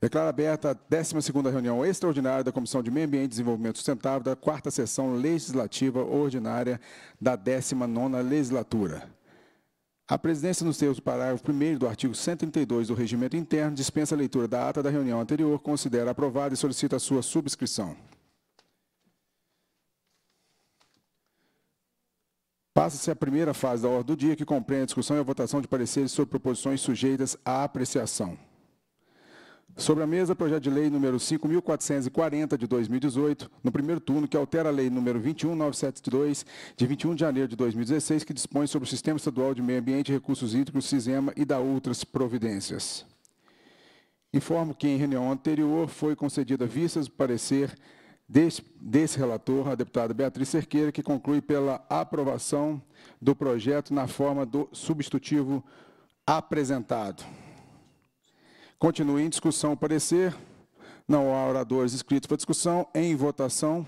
Declaro aberta a 12 reunião extraordinária da Comissão de Meio Ambiente e Desenvolvimento Sustentável da quarta sessão legislativa ordinária da 19 legislatura. A presidência, nos termos do parágrafo 1 do artigo 132 do Regimento Interno, dispensa a leitura da ata da reunião anterior, considera aprovada e solicita a sua subscrição. Passa-se a primeira fase da ordem do dia, que compreende a discussão e a votação de pareceres sobre proposições sujeitas à apreciação. Sobre a mesa, projeto de lei número 5.440 de 2018, no primeiro turno, que altera a lei número 21.972, de 21 de janeiro de 2016, que dispõe sobre o Sistema Estadual de Meio Ambiente e Recursos Hídricos, SISEMA, e dá outras providências. Informo que, em reunião anterior, foi concedida vistas do parecer desse, desse relator, a deputada Beatriz Cerqueira, que conclui pela aprovação do projeto na forma do substitutivo apresentado. Continue em discussão o parecer. Não há oradores inscritos para discussão. Em votação,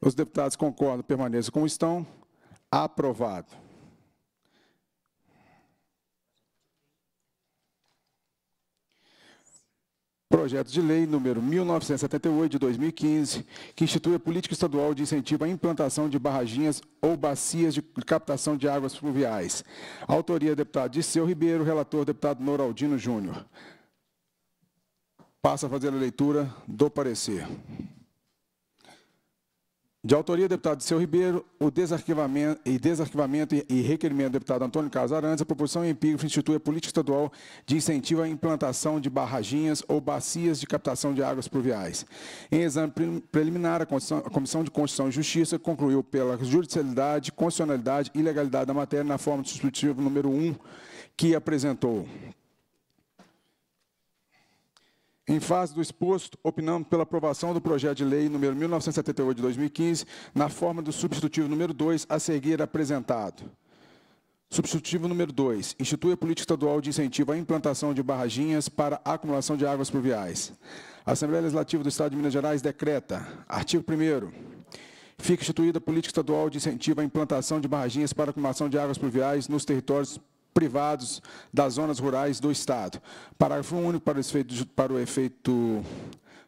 os deputados concordam, permaneçam como estão. Aprovado. Projeto de Lei número 1978 de 2015, que institui a política estadual de incentivo à implantação de barraginhas ou bacias de captação de águas fluviais. Autoria deputado Disseu Ribeiro, relator deputado Noraldino Júnior. Passa a fazer a leitura do parecer. De autoria do deputado Seu Ribeiro, o desarquivamento e, desarquivamento e requerimento do deputado Antônio Carlos Arantes, a proposição empírica institui a política estadual de incentivo à implantação de barraginhas ou bacias de captação de águas pluviais. Em exame preliminar, a, a Comissão de Constituição e Justiça concluiu pela judicialidade, constitucionalidade e legalidade da matéria na forma do substitutivo número 1, que apresentou em face do exposto, opinamos pela aprovação do projeto de lei número 1978 de 2015, na forma do substitutivo número 2 a seguir apresentado. Substitutivo número 2. Institui a política estadual de incentivo à implantação de barraginhas para acumulação de águas pluviais. A Assembleia Legislativa do Estado de Minas Gerais decreta. Artigo 1 Fica instituída a política estadual de incentivo à implantação de barraginhas para acumulação de águas pluviais nos territórios privados das zonas rurais do Estado. Parágrafo único para o efeito, para o efeito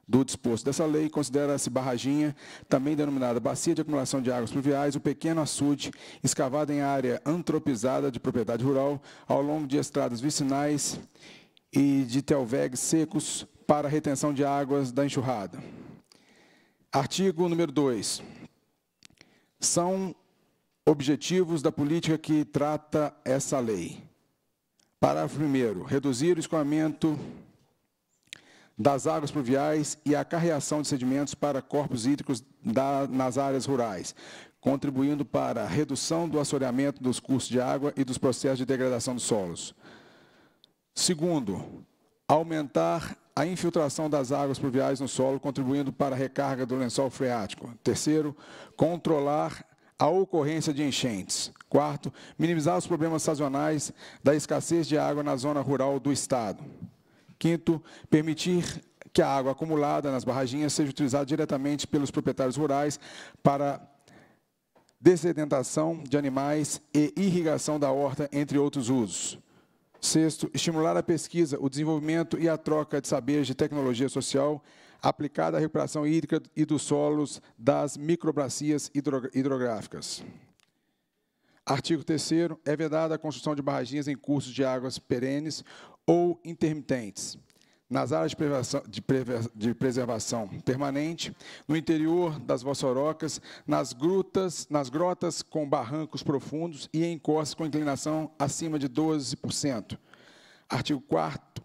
do disposto dessa lei, considera-se barraginha, também denominada bacia de acumulação de águas pluviais, o pequeno açude escavado em área antropizada de propriedade rural, ao longo de estradas vicinais e de telvegues secos para retenção de águas da enxurrada. Artigo número 2. São objetivos da política que trata essa lei. Parágrafo 1. Reduzir o escoamento das águas pluviais e a carreação de sedimentos para corpos hídricos da, nas áreas rurais, contribuindo para a redução do assoreamento dos cursos de água e dos processos de degradação dos solos. Segundo, aumentar a infiltração das águas pluviais no solo, contribuindo para a recarga do lençol freático. Terceiro, controlar a ocorrência de enchentes. Quarto, minimizar os problemas sazonais da escassez de água na zona rural do Estado. Quinto, permitir que a água acumulada nas barraginhas seja utilizada diretamente pelos proprietários rurais para desedentação de animais e irrigação da horta, entre outros usos. Sexto, estimular a pesquisa, o desenvolvimento e a troca de saberes de tecnologia social aplicada à recuperação hídrica e dos solos das microbacias hidro, hidrográficas. Artigo 3 é vedada a construção de barragens em cursos de águas perenes ou intermitentes, nas áreas de preservação, de, de preservação, permanente, no interior das vossorocas, nas grutas, nas grotas com barrancos profundos e em encostas com inclinação acima de 12%. Artigo 4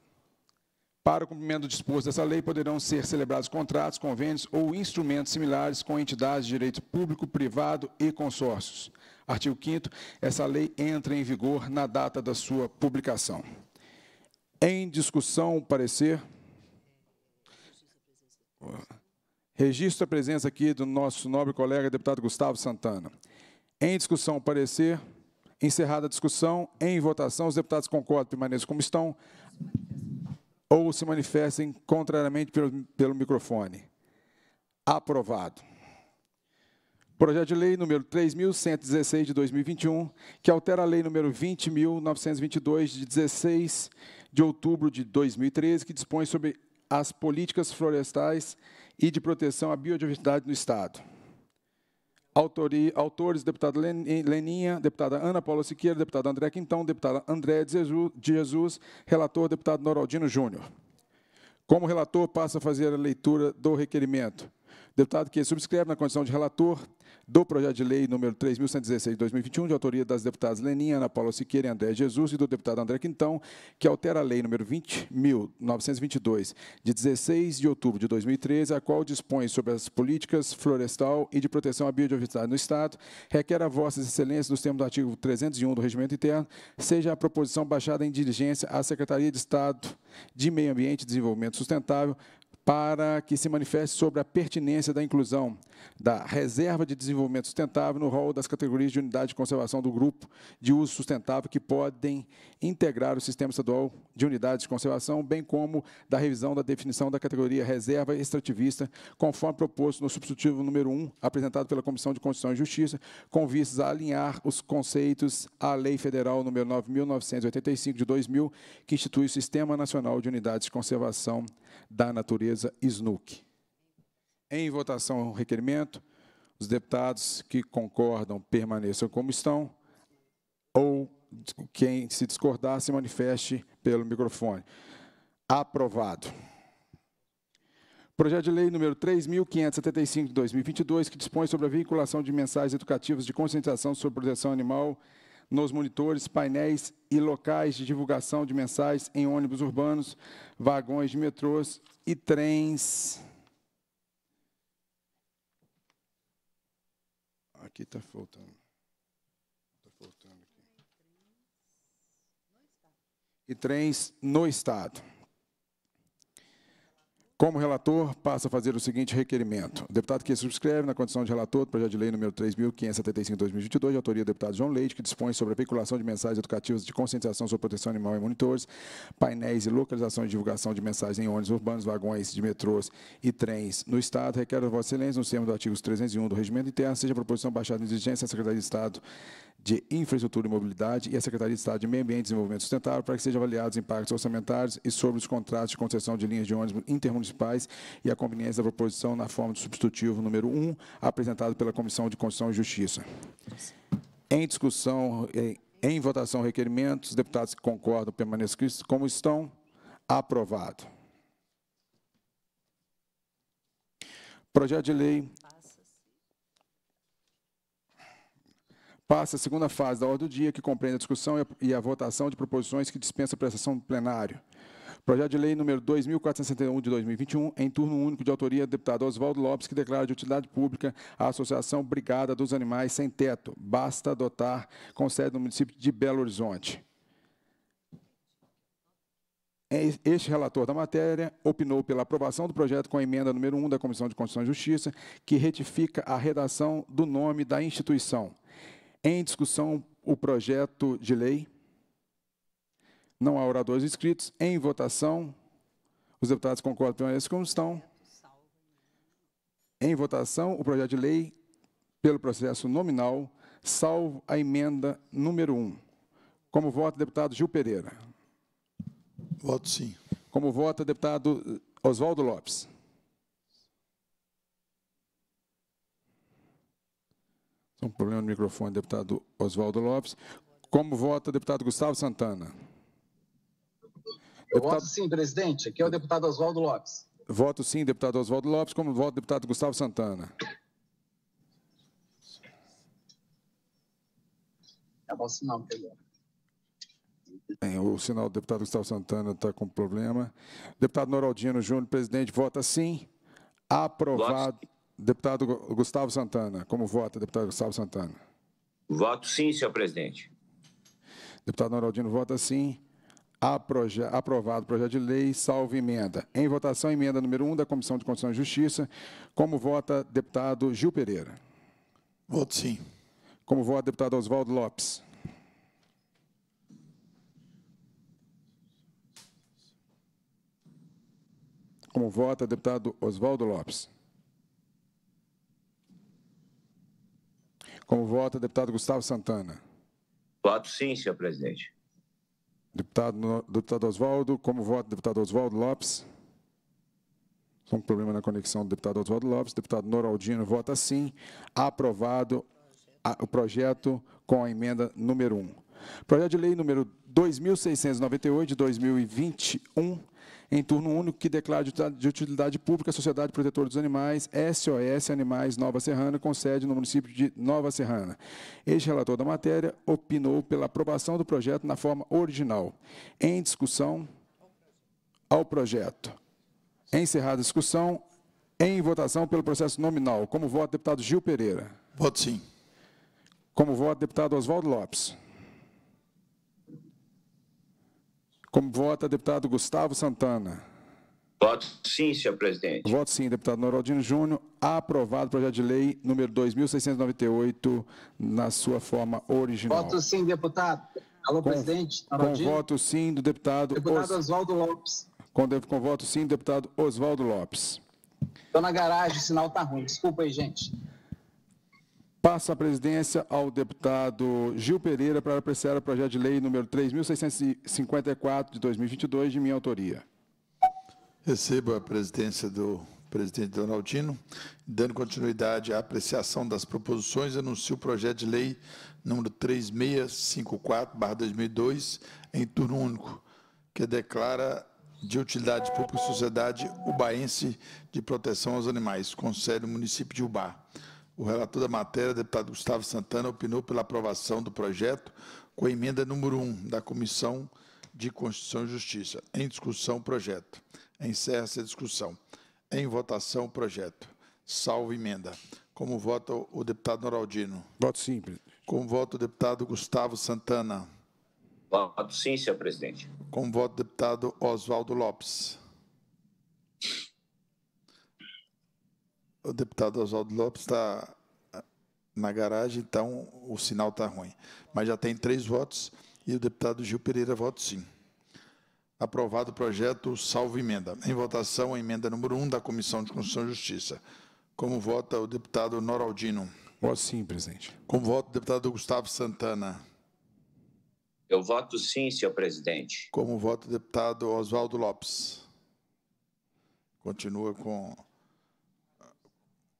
para o cumprimento do disposto dessa lei, poderão ser celebrados contratos, convênios ou instrumentos similares com entidades de direito público, privado e consórcios. Artigo 5 essa lei entra em vigor na data da sua publicação. Em discussão, o parecer... Registro a presença aqui do nosso nobre colega, deputado Gustavo Santana. Em discussão, o parecer. Encerrada a discussão. Em votação, os deputados concordam, permaneçam como estão ou se manifestem contrariamente pelo, pelo microfone. Aprovado. Projeto de Lei número 3.116 de 2021, que altera a Lei número 20.922 de 16 de outubro de 2013, que dispõe sobre as políticas florestais e de proteção à biodiversidade no Estado. Autori, autores, deputado Leninha, deputada Ana Paula Siqueira, deputado André Quintão, deputada André de Jesus, relator, deputado Noraldino Júnior. Como relator, passa a fazer a leitura do requerimento. Deputado que subscreve na condição de relator do projeto de lei número 3.116 de 2021, de autoria das deputadas Leninha, Ana Paula Siqueira e André Jesus, e do deputado André Quintão, que altera a lei número 20.922, de 16 de outubro de 2013, a qual dispõe sobre as políticas florestal e de proteção à biodiversidade no Estado, requer a vossas excelências, nos termos do artigo 301 do Regimento Interno, seja a proposição baixada em diligência à Secretaria de Estado de Meio Ambiente e Desenvolvimento Sustentável, para que se manifeste sobre a pertinência da inclusão da reserva de desenvolvimento sustentável no rol das categorias de unidade de conservação do grupo de uso sustentável que podem integrar o sistema estadual de unidades de conservação, bem como da revisão da definição da categoria reserva extrativista, conforme proposto no substitutivo número 1, apresentado pela Comissão de Constituição e Justiça, com vistas a alinhar os conceitos à Lei Federal nº 9985 de 2000, que institui o Sistema Nacional de Unidades de Conservação da Natureza SNUC. Em votação o requerimento, os deputados que concordam permaneçam como estão ou quem se discordar se manifeste pelo microfone. Aprovado. Projeto de Lei número 3.575 de 2022, que dispõe sobre a vinculação de mensagens educativas de conscientização sobre proteção animal nos monitores, painéis e locais de divulgação de mensagens em ônibus urbanos, vagões de metrôs e trens. Aqui está faltando. Está faltando. e trens no Estado. Como relator, passa a fazer o seguinte requerimento. O deputado que subscreve, na condição de relator do projeto de lei número 3.575-2022, de autoria do deputado João Leite, que dispõe sobre a veiculação de mensagens educativas de conscientização sobre proteção animal em monitores, painéis e localização e divulgação de mensagens em ônibus urbanos, vagões de metrôs e trens no Estado, requer a Vossa Excelência, nos termos do artigo 301 do Regimento Interno, seja a proposição baixada em exigência à Secretaria de Estado de Infraestrutura e Mobilidade e a Secretaria de Estado de Meio Ambiente e Desenvolvimento Sustentável para que sejam avaliados impactos orçamentários e sobre os contratos de concessão de linhas de ônibus intermunicipais e a conveniência da proposição na forma do substitutivo número 1, apresentado pela Comissão de Constituição e Justiça. Em discussão, é, em votação, requerimentos, deputados que concordam permaneçam como estão. Aprovado. Projeto de lei Passa a segunda fase da ordem do dia, que compreende a discussão e a votação de proposições que dispensam a prestação do plenário. Projeto de lei número 2461 de 2021, em turno único de autoria do deputado Oswaldo Lopes, que declara de utilidade pública a Associação Brigada dos Animais Sem Teto. Basta adotar, com sede no município de Belo Horizonte. É, este relator da matéria opinou pela aprovação do projeto com a emenda número 1 da Comissão de Constituição e Justiça, que retifica a redação do nome da instituição em discussão o projeto de lei. Não há oradores inscritos. Em votação, os deputados concordam com permaneçam como estão. Em votação, o projeto de lei, pelo processo nominal, salvo a emenda número 1. Como vota deputado Gil Pereira? Voto sim. Como vota deputado eh, Oswaldo Lopes? problema no microfone, deputado Oswaldo Lopes. Como vota o deputado Gustavo Santana? Eu deputado... voto sim, presidente. Aqui é o deputado Oswaldo Lopes. Voto sim, deputado Oswaldo Lopes. Como vota, o deputado Gustavo Santana? É o sinal, o sinal do deputado Gustavo Santana está com problema. Deputado Noraldino Júnior, presidente, vota sim. Aprovado. Lopes. Deputado Gustavo Santana, como vota, deputado Gustavo Santana? Voto sim, senhor presidente. Deputado Noraldino vota sim. Aprovado o projeto de lei, salvo emenda. Em votação, emenda número 1 da Comissão de Constituição e Justiça. Como vota, deputado Gil Pereira? Voto sim. Como vota, deputado Oswaldo Lopes? Como vota, deputado Oswaldo Lopes? Como vota o deputado Gustavo Santana. Voto sim, senhor presidente. Deputado, deputado Oswaldo, como vota o deputado Oswaldo Lopes? um problema na conexão do deputado Oswaldo Lopes. Deputado Noraldino vota sim. Aprovado a, o projeto com a emenda número 1. Projeto de lei número 2698 de 2021 em turno único que declara de utilidade pública a Sociedade Protetora dos Animais, SOS Animais Nova Serrana, com sede no município de Nova Serrana. Este relator da matéria opinou pela aprovação do projeto na forma original. Em discussão, ao projeto. Encerrada a discussão, em votação pelo processo nominal. Como voto, deputado Gil Pereira. Voto sim. Como voto, deputado Oswaldo Lopes. Como vota deputado Gustavo Santana? Voto sim, senhor presidente. Voto sim, deputado Noraldino Júnior. Aprovado o projeto de lei número 2698 na sua forma original. Voto sim, deputado. Alô, com, presidente. Noraldino. Com voto sim do deputado... Deputado Os... Oswaldo Lopes. Com, com voto sim do deputado Oswaldo Lopes. Estou na garagem, o sinal tá ruim. Desculpa aí, gente. Passa a presidência ao deputado Gil Pereira para apreciar o projeto de lei número 3.654 de 2022, de minha autoria. Recebo a presidência do presidente Donaldino. Dando continuidade à apreciação das proposições, anuncio o projeto de lei número 3654-2002, em turno único, que declara de utilidade pública e sociedade ubaense de proteção aos animais, o Município de Ubá. O relator da matéria, deputado Gustavo Santana, opinou pela aprovação do projeto com a emenda número 1 da Comissão de Constituição e Justiça. Em discussão, o projeto. Encerra-se a discussão. Em votação, o projeto. Salvo emenda. Como vota o deputado Noraldino? Voto sim, presidente. Como vota o deputado Gustavo Santana? Voto sim, senhor presidente. Como vota o deputado Oswaldo Lopes? o deputado Oswaldo Lopes está ah, na garagem, então o sinal está ruim. Mas já tem três votos e o deputado Gil Pereira vota sim. Aprovado o projeto, salvo emenda. Em votação, a emenda número 1 um da Comissão de Constituição e Justiça. Como vota o deputado Noraldino? Voto sim, presidente. Como vota o deputado Gustavo Santana? Eu voto sim, senhor presidente. Como vota o deputado Oswaldo Lopes? Continua com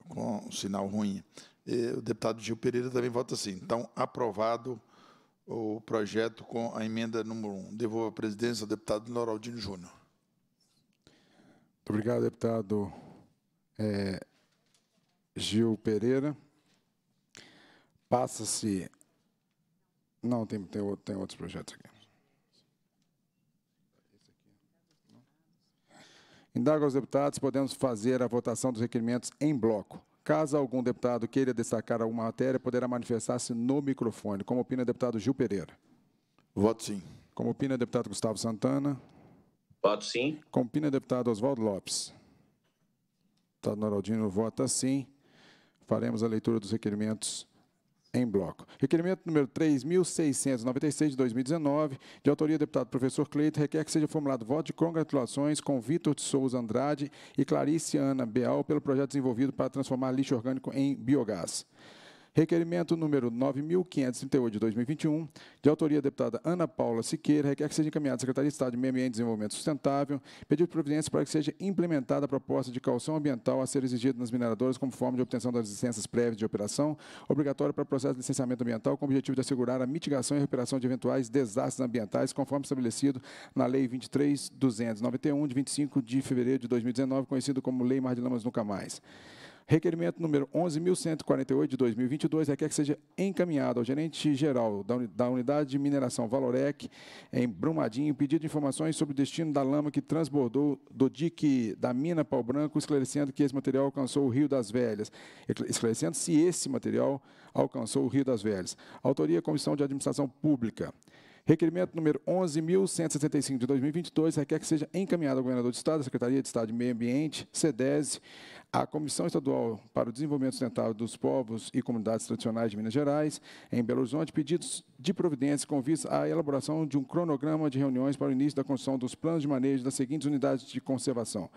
com um sinal ruim. E o deputado Gil Pereira também vota assim. Então, aprovado o projeto com a emenda número 1. Devolvo a presidência ao deputado Noraldino Júnior. Muito obrigado, deputado é, Gil Pereira. Passa-se. Não, tem, tem, tem outros projetos aqui. Indago aos deputados, podemos fazer a votação dos requerimentos em bloco. Caso algum deputado queira destacar alguma matéria, poderá manifestar-se no microfone. Como opina o deputado Gil Pereira? Voto sim. Como opina o deputado Gustavo Santana? Voto sim. Como opina o deputado Oswaldo Lopes? O deputado Noraldino vota sim. Faremos a leitura dos requerimentos em bloco. Requerimento número 3.696 de 2019, de autoria do deputado professor Cleito, requer que seja formulado voto de congratulações com Vitor de Souza Andrade e Clarice Ana Beal pelo projeto desenvolvido para transformar lixo orgânico em biogás. Requerimento número 9.538 de 2021, de autoria da deputada Ana Paula Siqueira, requer que seja encaminhado à Secretaria de Estado de Meio Ambiente e Desenvolvimento Sustentável, pedido de providência para que seja implementada a proposta de calção ambiental a ser exigida nas mineradoras como forma de obtenção das licenças prévias de operação, obrigatória para o processo de licenciamento ambiental, com o objetivo de assegurar a mitigação e recuperação de eventuais desastres ambientais, conforme estabelecido na Lei 23.291, de 25 de fevereiro de 2019, conhecido como Lei Mar de Lamas Nunca Mais. Requerimento número 11.148 de 2022 requer que seja encaminhado ao gerente geral da unidade de mineração Valorec, em Brumadinho, pedido de informações sobre o destino da lama que transbordou do dique da mina Pau Branco, esclarecendo que esse material alcançou o Rio das Velhas. Esclarecendo se esse material alcançou o Rio das Velhas. Autoria Comissão de Administração Pública. Requerimento número 11.175 de 2022 requer que seja encaminhado ao Governador do Estado, à Secretaria de Estado de Meio Ambiente, SEDESE, à Comissão Estadual para o Desenvolvimento Sustentável dos Povos e Comunidades Tradicionais de Minas Gerais, em Belo Horizonte, pedidos de providência com vista à elaboração de um cronograma de reuniões para o início da construção dos planos de manejo das seguintes unidades de conservação.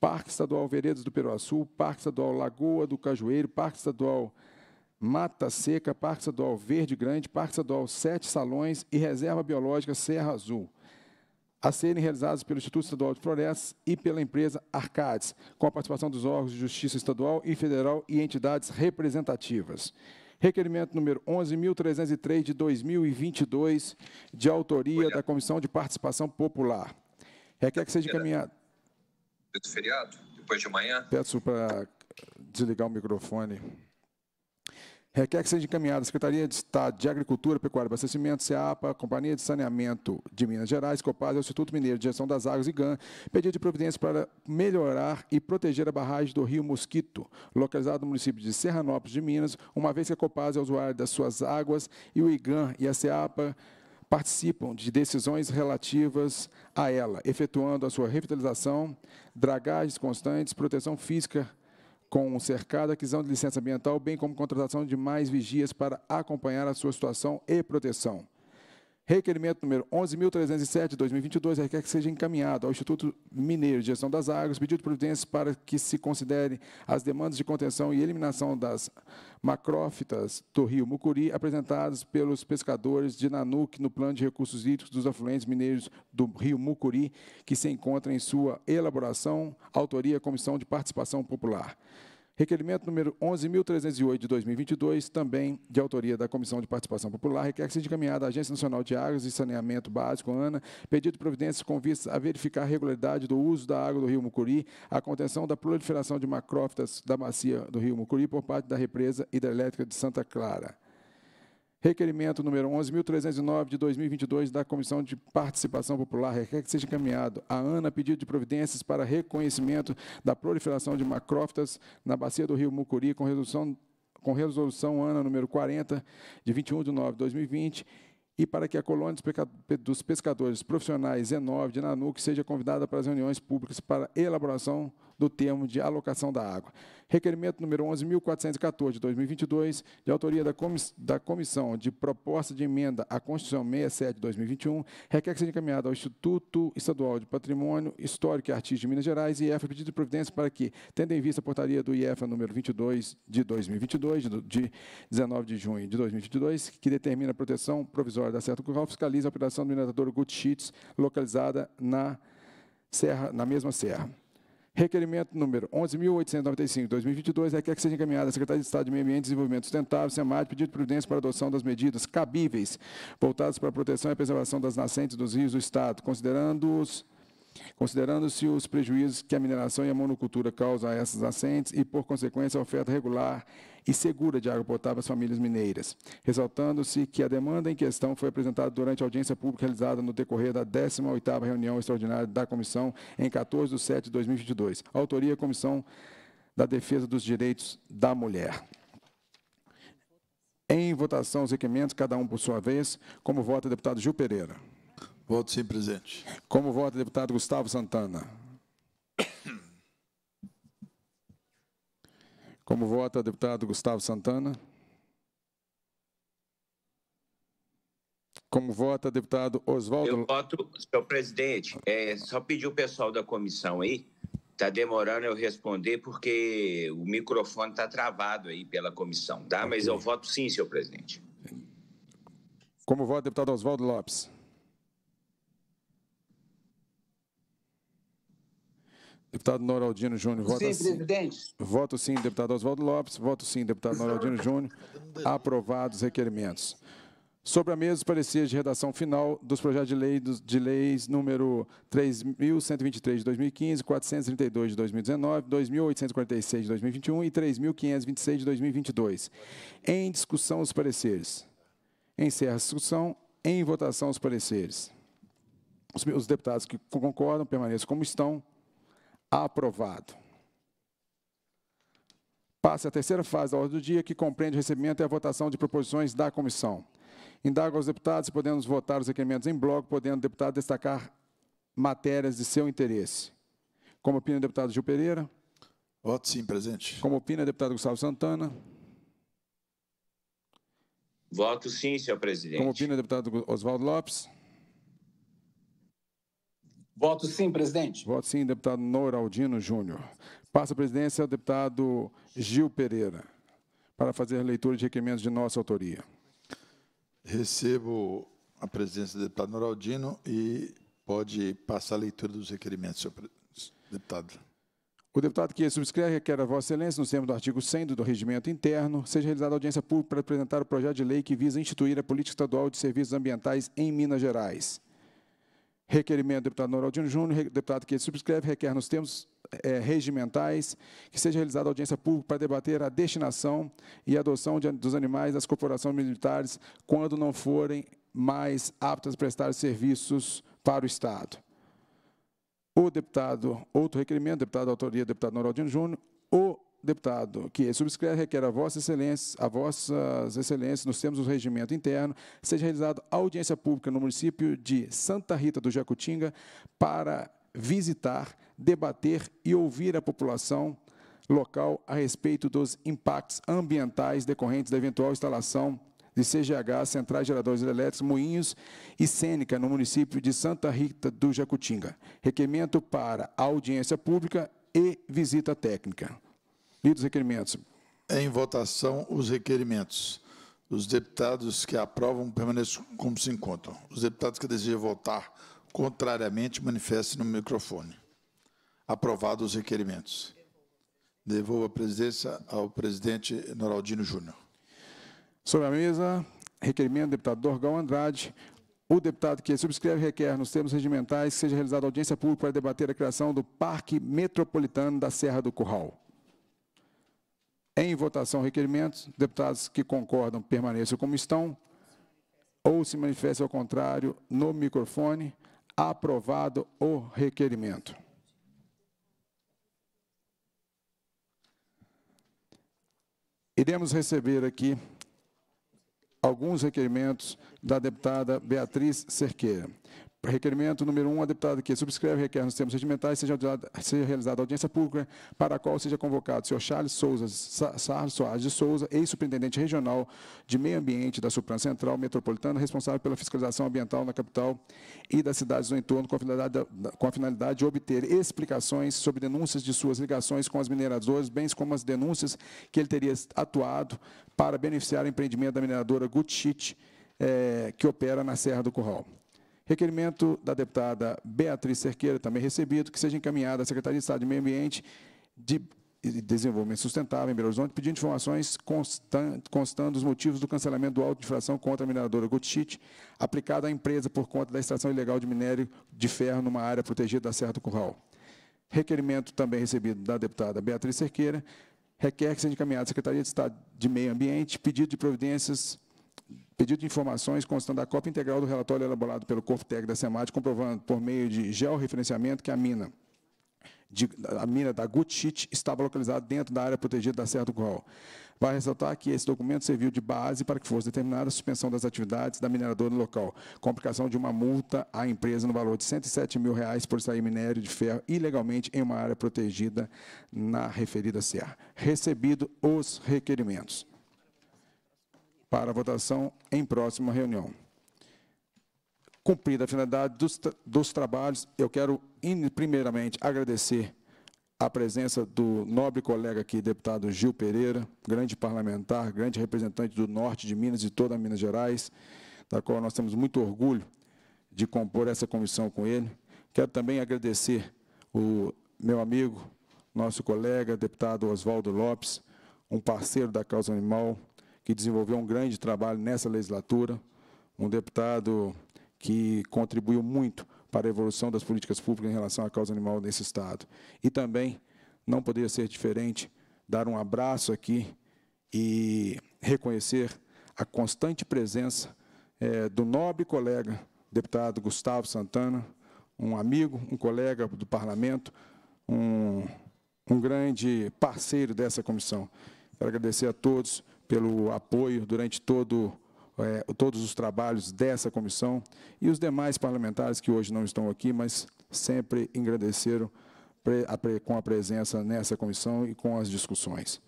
Parque Estadual Veredas do Peruaçu, Parque Estadual Lagoa do Cajueiro, Parque Estadual Mata Seca, Parque Estadual Verde Grande, Parque Estadual Sete Salões e Reserva Biológica Serra Azul, a serem realizados pelo Instituto Estadual de Florestas e pela empresa Arcades, com a participação dos órgãos de justiça estadual e federal e entidades representativas. Requerimento número 11.303 de 2022, de autoria Olha. da Comissão de Participação Popular. Requer que seja encaminhado. feriado, depois de amanhã. Peço para desligar o microfone. Requer que seja encaminhada à Secretaria de Estado de Agricultura, Pecuária e Abastecimento, CEAPA, Companhia de Saneamento de Minas Gerais, COPAS e Instituto Mineiro de Gestão das Águas e GAN, pedido de providência para melhorar e proteger a barragem do Rio Mosquito, localizado no município de Serranópolis de Minas, uma vez que a COPAS é usuária das suas águas e o IGAN e a CEAPA participam de decisões relativas a ela, efetuando a sua revitalização, dragagens constantes, proteção física com cercado, aquisição de licença ambiental, bem como contratação de mais vigias para acompanhar a sua situação e proteção. Requerimento número 11.307, 2022, requer que seja encaminhado ao Instituto Mineiro de Gestão das Águas, pedido de providências para que se considere as demandas de contenção e eliminação das macrófitas do rio Mucuri, apresentadas pelos pescadores de Nanuque no plano de recursos hídricos dos afluentes mineiros do rio Mucuri, que se encontra em sua elaboração, autoria Comissão de Participação Popular. Requerimento número 11.308 de 2022, também de autoria da Comissão de Participação Popular, requer que seja encaminhada à Agência Nacional de Águas e Saneamento Básico, ANA, pedido de providências com vista a verificar a regularidade do uso da água do rio Mucuri, a contenção da proliferação de macrófitas da bacia do rio Mucuri por parte da represa hidrelétrica de Santa Clara. Requerimento número 11.309 de 2022 da Comissão de Participação Popular requer que seja encaminhado a ANA pedido de providências para reconhecimento da proliferação de macrófitas na bacia do rio Mucuri com resolução, com resolução ANA número 40 de 21 de 9 de 2020 e para que a colônia dos pescadores profissionais E9 de Nanuque seja convidada para as reuniões públicas para elaboração do termo de alocação da água. Requerimento número 11.414, de 2022, de autoria da, da Comissão de Proposta de Emenda à Constituição 67, de 2021, requer que seja encaminhado ao Instituto Estadual de Patrimônio Histórico e Artístico de Minas Gerais, IEF, pedido de providência para que, tendo em vista a portaria do IEF número 22 de 2022, de 19 de junho de 2022, que determina a proteção provisória da Serra do Curral, fiscaliza a operação do minerador Gutschitz, localizada na, serra, na mesma serra. Requerimento número 11.895, 2022, requer que seja encaminhada à Secretaria de Estado de Meio Ambiente e Desenvolvimento Sustentável, SEMAD, pedido de providência para a adoção das medidas cabíveis voltadas para a proteção e a preservação das nascentes dos rios do Estado, considerando-os considerando-se os prejuízos que a mineração e a monocultura causam a essas nascentes e, por consequência, a oferta regular e segura de água potável às famílias mineiras, ressaltando-se que a demanda em questão foi apresentada durante a audiência pública realizada no decorrer da 18ª reunião extraordinária da comissão em 14 de setembro de 2022. Autoria Comissão da Defesa dos Direitos da Mulher. Em votação os requerimentos, cada um por sua vez. Como vota o deputado Gil Pereira? Voto sim, presidente. Como vota o deputado Gustavo Santana? Como vota o deputado Gustavo Santana? Como vota o deputado Oswaldo? Eu voto, senhor presidente, é, só pedir o pessoal da comissão aí, está demorando eu responder porque o microfone está travado aí pela comissão, tá? Okay. Mas eu voto sim, senhor presidente. Como vota o deputado Oswaldo Lopes? Deputado Noraldino Júnior, voto sim. Sim, presidente. Voto sim, deputado Oswaldo Lopes. Voto sim, deputado Noraldino Júnior. Aprovados os requerimentos. Sobre a mesa, os pareceres de redação final dos projetos de, lei, de leis número 3.123 de 2015, 432 de 2019, 2.846 de 2021 e 3.526 de 2022. Em discussão, os pareceres. Encerra a discussão. Em votação, os pareceres. Os, os deputados que concordam permaneçam como estão aprovado. Passa a terceira fase da ordem do dia, que compreende o recebimento e a votação de proposições da comissão. Indago aos deputados se podemos votar os requerimentos em bloco, podendo o deputado destacar matérias de seu interesse. Como opina o deputado Gil Pereira? Voto sim, presidente. Como opina o deputado Gustavo Santana? Voto sim, senhor presidente. Como opina o deputado Oswaldo Lopes? Voto sim, presidente. Voto sim, deputado Noraldino Júnior. Passa a presidência ao deputado Gil Pereira para fazer a leitura de requerimentos de nossa autoria. Recebo a presidência do deputado Noraldino e pode passar a leitura dos requerimentos, senhor deputado. O deputado que subscreve requer a Vossa Excelência, no termos do artigo 100 do Regimento Interno, seja realizada audiência pública para apresentar o projeto de lei que visa instituir a política estadual de serviços ambientais em Minas Gerais. Requerimento do deputado Noraldino Júnior, deputado que subscreve, requer nos termos é, regimentais que seja realizada audiência pública para debater a destinação e adoção de, dos animais das corporações militares quando não forem mais aptas a prestar serviços para o Estado. O deputado, outro requerimento, deputado da autoria, deputado Noraldino Júnior, o deputado que subscreve requer a vossa excelência, a vossas excelências, nos termos do regimento interno, seja realizada audiência pública no município de Santa Rita do Jacutinga para visitar, debater e ouvir a população local a respeito dos impactos ambientais decorrentes da eventual instalação de CGH, centrais geradores elétricos, moinhos e cênica no município de Santa Rita do Jacutinga. Requerimento para audiência pública e visita técnica. Lidos os requerimentos. Em votação, os requerimentos. Os deputados que aprovam permaneçam como se encontram. Os deputados que desejam votar contrariamente, manifestem no microfone. Aprovados os requerimentos. Devolvo a presidência ao presidente Noraldino Júnior. Sobre a mesa, requerimento do deputado Dorgão Andrade. O deputado que subscreve requer, nos termos regimentais, que seja realizada audiência pública para debater a criação do Parque Metropolitano da Serra do Curral. Em votação, requerimentos. Deputados que concordam permaneçam como estão ou se manifestem ao contrário no microfone. Aprovado o requerimento. Iremos receber aqui alguns requerimentos da deputada Beatriz Cerqueira. Requerimento número 1, um, a deputada que subscreve requer nos termos regimentais seja, seja realizada audiência pública para a qual seja convocado o senhor Charles Souza, Charles Soares de Souza, ex-superintendente regional de meio ambiente da Supran Central Metropolitana, responsável pela fiscalização ambiental na capital e das cidades do entorno, com a finalidade, com a finalidade de obter explicações sobre denúncias de suas ligações com as mineradoras, bem como as denúncias que ele teria atuado para beneficiar o empreendimento da mineradora Gutschit, eh, que opera na Serra do Curral. Requerimento da deputada Beatriz Cerqueira, também recebido, que seja encaminhada à Secretaria de Estado de Meio Ambiente de Desenvolvimento Sustentável em Belo Horizonte, pedindo informações constando os motivos do cancelamento do auto de infração contra a mineradora Gutschit, aplicado à empresa por conta da extração ilegal de minério de ferro numa área protegida da Serra do Curral. Requerimento também recebido da deputada Beatriz Cerqueira, requer que seja encaminhada à Secretaria de Estado de Meio Ambiente pedido de providências Pedido de informações constando da cópia integral do relatório elaborado pelo Corpo Técnico da SEMAD, comprovando por meio de georreferenciamento que a mina, de, a mina da Gutschit estava localizada dentro da área protegida da Serra do Curral. Vai ressaltar que esse documento serviu de base para que fosse determinada a suspensão das atividades da mineradora no local, com aplicação de uma multa à empresa no valor de R$ 107 mil reais por sair minério de ferro ilegalmente em uma área protegida na referida serra. Recebido os requerimentos para votação em próxima reunião. Cumprida a finalidade dos, dos trabalhos, eu quero, primeiramente, agradecer a presença do nobre colega aqui, deputado Gil Pereira, grande parlamentar, grande representante do norte de Minas e toda Minas Gerais, da qual nós temos muito orgulho de compor essa comissão com ele. Quero também agradecer o meu amigo, nosso colega, deputado Oswaldo Lopes, um parceiro da causa animal, que desenvolveu um grande trabalho nessa legislatura, um deputado que contribuiu muito para a evolução das políticas públicas em relação à causa animal nesse Estado. E também, não poderia ser diferente, dar um abraço aqui e reconhecer a constante presença é, do nobre colega, deputado Gustavo Santana, um amigo, um colega do parlamento, um, um grande parceiro dessa comissão. Quero agradecer a todos pelo apoio durante todo, é, todos os trabalhos dessa comissão e os demais parlamentares que hoje não estão aqui, mas sempre engrandeceram com a presença nessa comissão e com as discussões.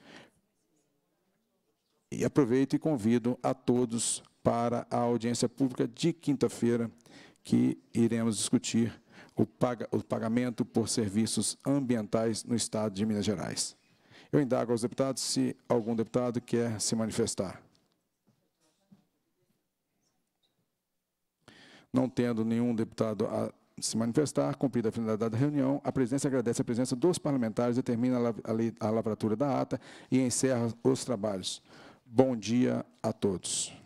E aproveito e convido a todos para a audiência pública de quinta-feira, que iremos discutir o, pagamento por serviços ambientais no Estado de Minas Gerais. Eu indago aos deputados se algum deputado quer se manifestar. Não tendo nenhum deputado a se manifestar, cumprida a finalidade da reunião, a presidência agradece a presença dos parlamentares, determina a lavratura da ata e encerra os trabalhos. Bom dia a todos.